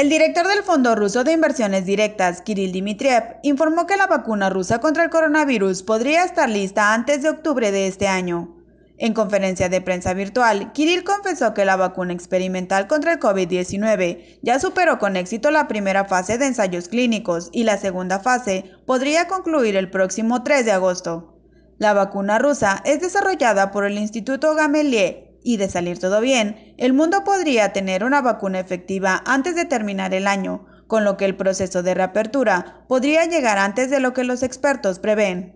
El director del Fondo Ruso de Inversiones Directas, Kirill Dmitriev, informó que la vacuna rusa contra el coronavirus podría estar lista antes de octubre de este año. En conferencia de prensa virtual, Kirill confesó que la vacuna experimental contra el COVID-19 ya superó con éxito la primera fase de ensayos clínicos y la segunda fase podría concluir el próximo 3 de agosto. La vacuna rusa es desarrollada por el Instituto Gamelier y de salir todo bien, el mundo podría tener una vacuna efectiva antes de terminar el año, con lo que el proceso de reapertura podría llegar antes de lo que los expertos prevén.